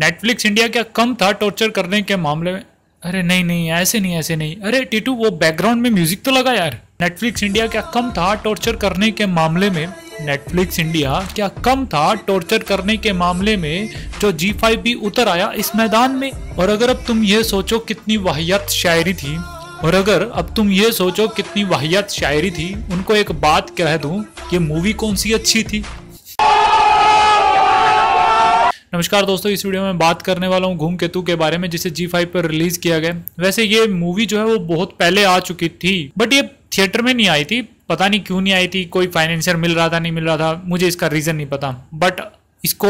Netflix India क्या कम था torture करने के मामले में अरे नहीं नहीं ऐसे नहीं ऐसे नहीं अरे टीटू वो बैकग्राउंड में म्यूजिक तो लगा यार नेटफ्लिक्स इंडिया क्या कम था टॉर्चर करने के मामले में नेटफ्लिक्स इंडिया क्या कम था टॉर्चर करने के मामले में जो जी फाइव भी उतर आया इस मैदान में और अगर अब तुम ये सोचो कितनी वाहियात शायरी थी और अगर अब तुम ये सोचो कितनी वाहियात शायरी थी उनको एक बात कह दूं कि मूवी कौन सी अच्छी थी नमस्कार दोस्तों इस वीडियो में बात करने वाला हूँ घूम केतु के बारे में जिसे जी फाइव पर रिलीज किया गया वैसे ये मूवी जो है वो बहुत पहले आ चुकी थी बट ये थिएटर में नहीं आई थी पता नहीं क्यों नहीं आई थी कोई फाइनेंशियर मिल रहा था नहीं मिल रहा था मुझे इसका रीजन नहीं पता बट इसको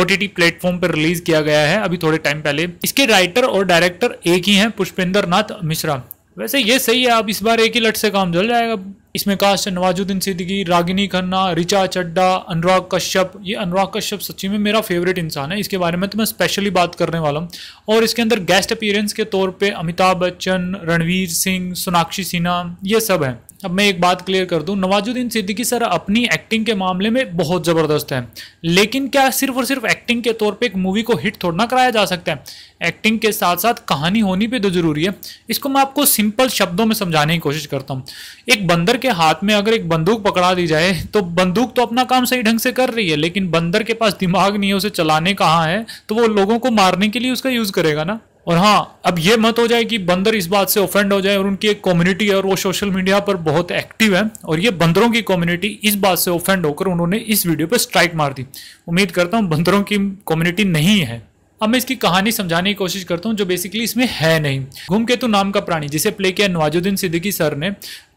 ओ टी टी प्लेटफॉर्म पर रिलीज किया गया है अभी थोड़े टाइम पहले इसके राइटर और डायरेक्टर एक ही है पुष्पेंद्र नाथ मिश्रा वैसे ये सही है आप इस बार एक ही लट से काम चल जाएगा इसमें कास्ट है नवाजुद्दीन सिद्दीकी रागिनी खन्ना रिचा चड्डा अनुराग कश्यप ये अनुराग कश्यप सच्ची में मेरा फेवरेट इंसान है इसके बारे में तो मैं स्पेशली बात करने वाला हूँ और इसके अंदर गेस्ट अपीयरेंस के तौर पर अमिताभ बच्चन रणवीर सिंह सोनाक्षी सिन्हा ये सब हैं अब मैं एक बात क्लियर कर दूं नवाजुद्दीन सिद्दीकी सर अपनी एक्टिंग के मामले में बहुत ज़बरदस्त है लेकिन क्या सिर्फ और सिर्फ एक्टिंग के तौर पे एक मूवी को हिट थोड़ा ना कराया जा सकता है एक्टिंग के साथ साथ कहानी होनी भी तो ज़रूरी है इसको मैं आपको सिंपल शब्दों में समझाने की कोशिश करता हूँ एक बंदर के हाथ में अगर एक बंदूक पकड़ा दी जाए तो बंदूक तो अपना काम सही ढंग से कर रही है लेकिन बंदर के पास दिमाग नहीं है उसे चलाने कहाँ है तो वो लोगों को मारने के लिए उसका यूज़ करेगा ना और हाँ अब ये मत हो जाए कि बंदर इस बात से ऑफेंड हो जाए और उनकी एक कम्युनिटी है और वो सोशल मीडिया पर बहुत एक्टिव है और ये बंदरों की कम्युनिटी इस बात से ऑफेंड होकर उन्होंने इस वीडियो पर स्ट्राइक मार दी उम्मीद करता हूँ बंदरों की कम्युनिटी नहीं है अब मैं इसकी कहानी समझाने की कोशिश करता हूँ जो बेसिकली इसमें है नहीं घूमकेतु नाम का प्राणी जिसे प्ले किया नवाजुद्दीन सिद्दीकी सर ने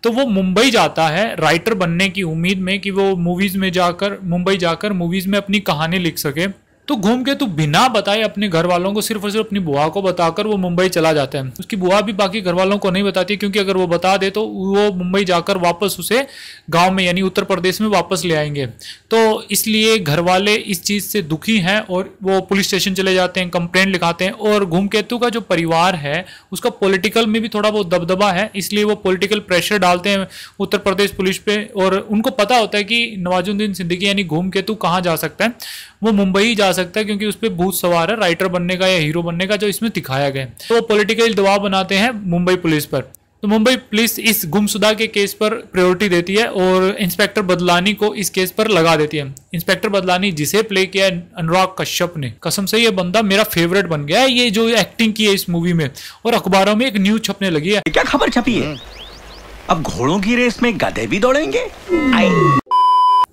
तो वो मुंबई जाता है राइटर बनने की उम्मीद में कि वो मूवीज़ में जाकर मुंबई जाकर मूवीज़ में अपनी कहानी लिख सके तो घूम के तू तो बिना बताए अपने घर वालों को सिर्फ और सिर्फ अपनी बुआ को बताकर वो मुंबई चला जाता है उसकी बुआ भी बाकी घर वालों को नहीं बताती क्योंकि अगर वो बता दे तो वो मुंबई जाकर वापस उसे गांव में यानी उत्तर प्रदेश में वापस ले आएंगे तो इसलिए घर वाले इस चीज़ से दुखी हैं और वो पुलिस स्टेशन चले जाते हैं कंप्लेंट लिखाते हैं और घूमकेतु का जो परिवार है उसका पोलिटिकल में भी थोड़ा बहुत दबदबा है इसलिए वो पोलिटिकल प्रेशर डालते हैं उत्तर प्रदेश पुलिस पे और उनको पता होता है कि नवाजुद्दीन सिद्दीकी यानी घूमकेतु कहाँ जा सकता है वो मुंबई ही जा सकता है क्योंकि उस पर भूत सवार है राइटर बनने का या हीरो बनने का जो इसमें दिखाया गया तो वो पोलिटिकल दबाव बनाते हैं मुंबई पुलिस पर तो मुंबई पुलिस इस गुमशुदा के केस पर प्रायोरिटी देती है और इंस्पेक्टर बदलानी को इस केस पर लगा देती है इंस्पेक्टर बदलानी जिसे प्ले किया है अनुराग कश्यप ने कसम से ये बंदा मेरा फेवरेट बन गया है ये जो एक्टिंग की है इस मूवी में और अखबारों में एक न्यूज छपने लगी है क्या खबर छपी है अब घोड़ों की रेस में गधे भी दौड़ेंगे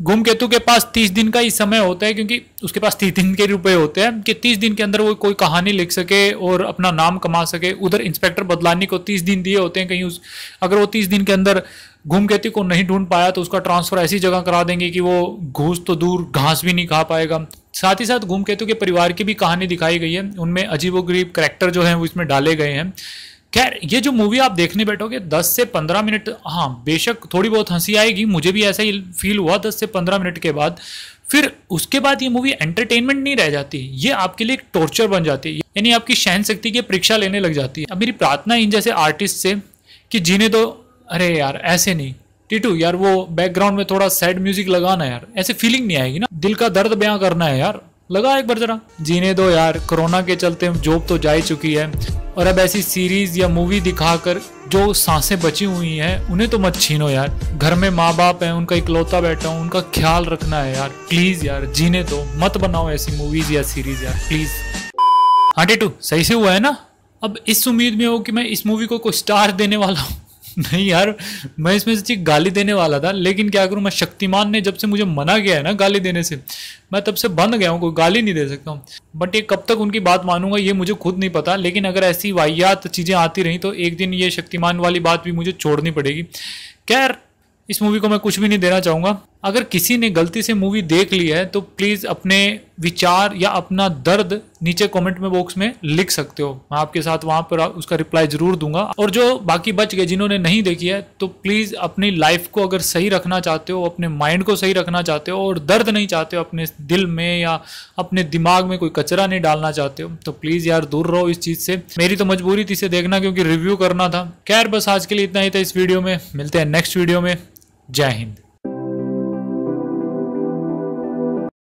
गुमकेतु के पास तीस दिन का ही समय होता है क्योंकि उसके पास तीस दिन के रुपए होते हैं कि तीस दिन के अंदर वो कोई कहानी लिख सके और अपना नाम कमा सके उधर इंस्पेक्टर बदलानी को तीस दिन दिए होते हैं कहीं उस अगर वो तीस दिन के अंदर घूमकेतु को नहीं ढूंढ पाया तो उसका ट्रांसफर ऐसी जगह करा देंगे कि वो घूस तो दूर घास भी नहीं खा पाएगा साथ ही साथ घूमकेतु के परिवार की भी कहानी दिखाई गई है उनमें अजीबोगरीब करैक्टर जो है वो इसमें डाले गए हैं खैर ये जो मूवी आप देखने बैठोगे 10 से 15 मिनट हाँ बेशक थोड़ी बहुत हंसी आएगी मुझे भी ऐसा ही फील हुआ 10 से 15 मिनट के बाद फिर उसके बाद ये मूवी एंटरटेनमेंट नहीं रह जाती ये आपके लिए एक टॉर्चर बन जाती है यानी आपकी सहन शक्ति की परीक्षा लेने लग जाती है अब मेरी प्रार्थना इन जैसे आर्टिस्ट से कि जीने दो अरे यार ऐसे नहीं टीटू यार वो बैकग्राउंड में थोड़ा सैड म्यूजिक लगाना यार ऐसे फीलिंग नहीं आएगी ना दिल का दर्द बयां करना है यार लगा एक बार जरा जीने दो यार कोरोना के चलते जॉब तो जा ही चुकी है और अब ऐसी सीरीज या मूवी दिखाकर जो सांसें बची हुई हैं उन्हें तो मत छीनो यार घर में माँ बाप हैं उनका इकलौता बैठा हूँ उनका ख्याल रखना है यार प्लीज यार जीने दो मत बनाओ ऐसी मूवीज या सीरीज यार प्लीज हाँ टेटू सही से हुआ है ना अब इस उम्मीद में हो कि मैं इस मूवी को कोई स्टार देने वाला हूँ नहीं यार मैं इसमें से चीज़ गाली देने वाला था लेकिन क्या करूँ मैं शक्तिमान ने जब से मुझे मना किया है ना गाली देने से मैं तब से बंद गया हूँ कोई गाली नहीं दे सकता हूँ बट ये कब तक उनकी बात मानूंगा ये मुझे खुद नहीं पता लेकिन अगर ऐसी वाहियात चीज़ें आती रहीं तो एक दिन ये शक्तिमान वाली बात भी मुझे छोड़नी पड़ेगी खैर इस मूवी को मैं कुछ भी नहीं देना चाहूँगा अगर किसी ने गलती से मूवी देख ली है तो प्लीज़ अपने विचार या अपना दर्द नीचे कमेंट में बॉक्स में लिख सकते हो मैं आपके साथ वहाँ पर उसका रिप्लाई ज़रूर दूंगा और जो बाकी बच गए जिन्होंने नहीं देखी है तो प्लीज़ अपनी लाइफ को अगर सही रखना चाहते हो अपने माइंड को सही रखना चाहते हो और दर्द नहीं चाहते हो अपने दिल में या अपने दिमाग में कोई कचरा नहीं डालना चाहते हो तो प्लीज़ यार दूर रहो इस चीज़ से मेरी तो मजबूरी थी इसे देखना क्योंकि रिव्यू करना था खैर बस आज के लिए इतना ही था इस वीडियो में मिलते हैं नेक्स्ट वीडियो में जय हिंद